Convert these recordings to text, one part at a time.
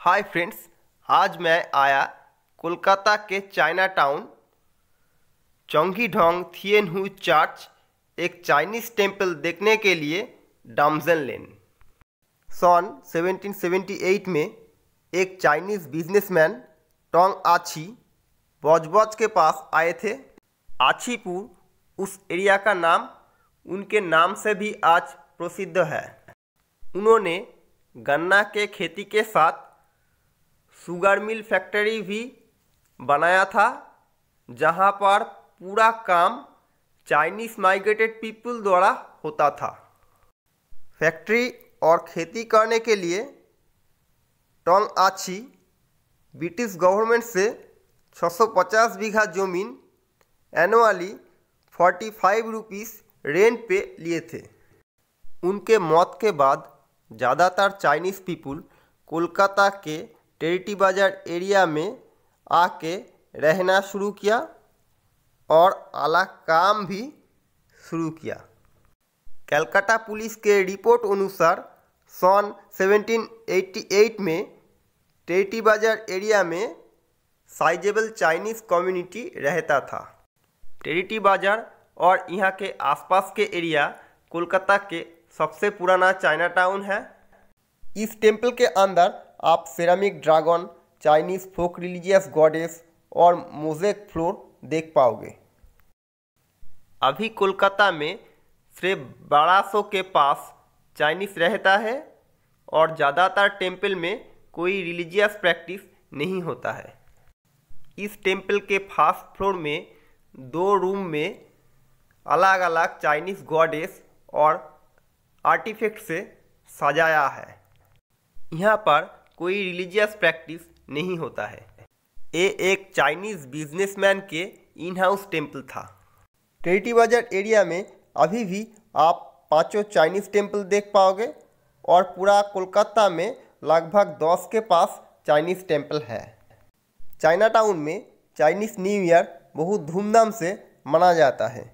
hi friends आज मैं आया कोलकाता के चाइना टाउन चौंगी ढोंग थियन हु चर्च एक चाइनीज़ टेम्पल देखने के लिए डामजन लेन सन 1778 में एक चाइनीज़ बिजनेसमैन टोंग आछी बौजबौज के पास आए थे आछीपुर उस एरिया का नाम उनके नाम से भी आज प्रसिद्ध है उन्होंने गन्ना के खेती के साथ शुगर मिल फैक्ट्री भी बनाया था जहाँ पर पूरा काम चाइनीस माइग्रेटेड पीपल द्वारा होता था फैक्ट्री और खेती करने के लिए टोंग आछी ब्रिटिश गवर्नमेंट से 650 बीघा जमीन एनुअली 45 रुपीज़ रेंट पे लिए थे उनके मौत के बाद ज़्यादातर चाइनीज़ पीपुल कोलकाता के टेरिटी बाजार एरिया में आके रहना शुरू किया और आला काम भी शुरू किया कलकत्ता पुलिस के रिपोर्ट अनुसार सन 1788 में टेरिटी बाजार एरिया में साइजेबल चाइनीज़ कम्युनिटी रहता था टेरिटी बाजार और यहाँ के आसपास के एरिया कोलकाता के सबसे पुराना चाइना टाउन है इस टेम्पल के अंदर आप ceramic dragon Chinese folk religious goddess और मोजेक फ्लोर देख पाओगे अभी कोलकाता में सिर्फ बारासो के पास चाइनीस रहता है और ज़्यादातर टेम्पल में कोई रिलीजियस प्रैक्टिस नहीं होता है इस टेम्पल के फर्स्ट फ्लोर में दो रूम में अलग अलग चाइनीज़ गॉडेस और आर्टिफैक्ट से सजाया है यहाँ पर कोई रिलीजियस प्रैक्टिस नहीं होता है ये एक चाइनीज बिजनेसमैन के इन हाउस टेम्पल था ट्रेटी बाजार एरिया में अभी भी आप पांचों चाइनीज टेम्पल देख पाओगे और पूरा कोलकाता में लगभग दस के पास चाइनीज टेम्पल है चाइना टाउन में चाइनीज न्यू ईयर बहुत धूमधाम से मना जाता है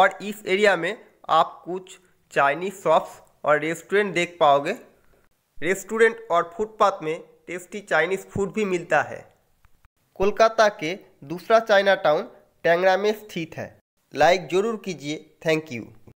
और इस एरिया में आप कुछ चाइनीज शॉप्स और रेस्टोरेंट देख पाओगे रेस्टोरेंट और फुटपाथ में टेस्टी चाइनीज़ फूड भी मिलता है कोलकाता के दूसरा चाइना टाउन टेंगरा में स्थित है लाइक ज़रूर कीजिए थैंक यू